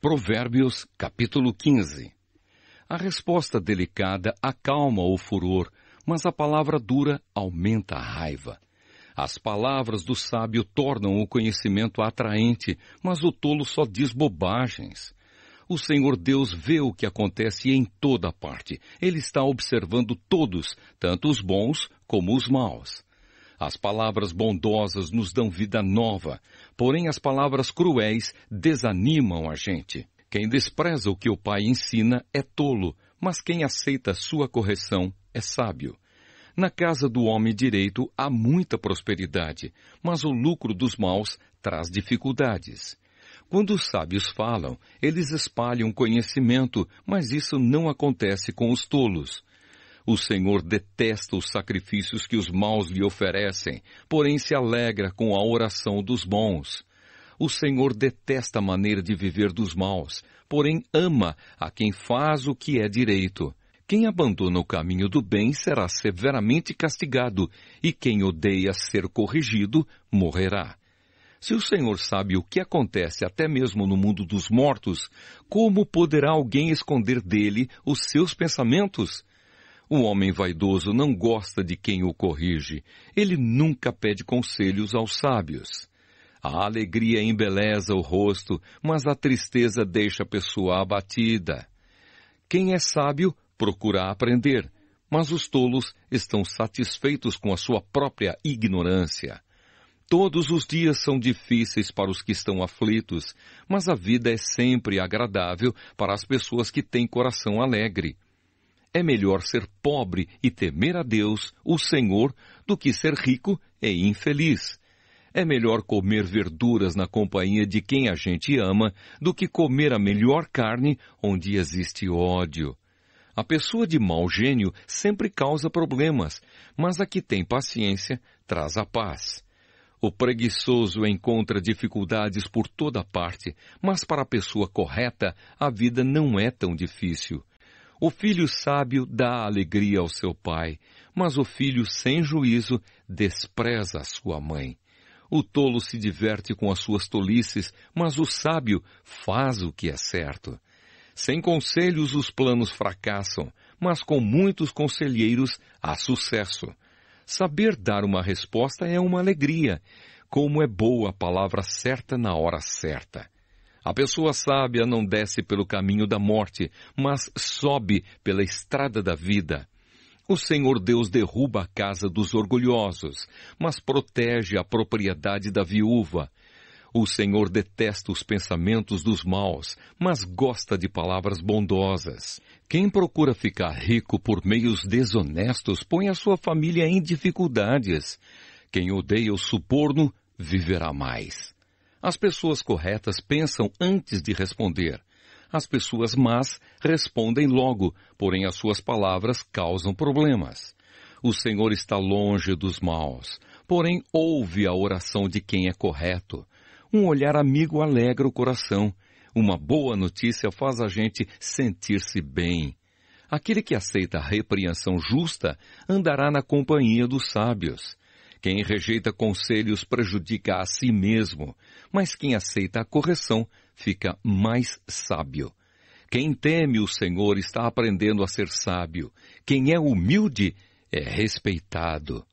Provérbios, capítulo 15. A resposta delicada acalma o furor, mas a palavra dura aumenta a raiva. As palavras do sábio tornam o conhecimento atraente, mas o tolo só diz bobagens. O Senhor Deus vê o que acontece em toda parte. Ele está observando todos, tanto os bons como os maus. As palavras bondosas nos dão vida nova, porém as palavras cruéis desanimam a gente. Quem despreza o que o Pai ensina é tolo, mas quem aceita sua correção é sábio. Na casa do homem direito há muita prosperidade, mas o lucro dos maus traz dificuldades. Quando os sábios falam, eles espalham conhecimento, mas isso não acontece com os tolos. O Senhor detesta os sacrifícios que os maus lhe oferecem, porém se alegra com a oração dos bons. O Senhor detesta a maneira de viver dos maus, porém ama a quem faz o que é direito. Quem abandona o caminho do bem será severamente castigado, e quem odeia ser corrigido morrerá. Se o Senhor sabe o que acontece até mesmo no mundo dos mortos, como poderá alguém esconder dele os seus pensamentos? O homem vaidoso não gosta de quem o corrige. Ele nunca pede conselhos aos sábios. A alegria embeleza o rosto, mas a tristeza deixa a pessoa abatida. Quem é sábio procura aprender, mas os tolos estão satisfeitos com a sua própria ignorância. Todos os dias são difíceis para os que estão aflitos, mas a vida é sempre agradável para as pessoas que têm coração alegre é melhor ser pobre e temer a Deus, o Senhor, do que ser rico e infeliz. É melhor comer verduras na companhia de quem a gente ama do que comer a melhor carne onde existe ódio. A pessoa de mau gênio sempre causa problemas, mas a que tem paciência traz a paz. O preguiçoso encontra dificuldades por toda parte, mas para a pessoa correta a vida não é tão difícil. O filho sábio dá alegria ao seu pai, mas o filho sem juízo despreza a sua mãe. O tolo se diverte com as suas tolices, mas o sábio faz o que é certo. Sem conselhos os planos fracassam, mas com muitos conselheiros há sucesso. Saber dar uma resposta é uma alegria, como é boa a palavra certa na hora certa. A pessoa sábia não desce pelo caminho da morte, mas sobe pela estrada da vida. O Senhor Deus derruba a casa dos orgulhosos, mas protege a propriedade da viúva. O Senhor detesta os pensamentos dos maus, mas gosta de palavras bondosas. Quem procura ficar rico por meios desonestos põe a sua família em dificuldades. Quem odeia o suborno viverá mais. As pessoas corretas pensam antes de responder. As pessoas más respondem logo, porém as suas palavras causam problemas. O Senhor está longe dos maus, porém ouve a oração de quem é correto. Um olhar amigo alegra o coração. Uma boa notícia faz a gente sentir-se bem. Aquele que aceita a repreensão justa andará na companhia dos sábios. Quem rejeita conselhos prejudica a si mesmo, mas quem aceita a correção fica mais sábio. Quem teme o Senhor está aprendendo a ser sábio. Quem é humilde é respeitado.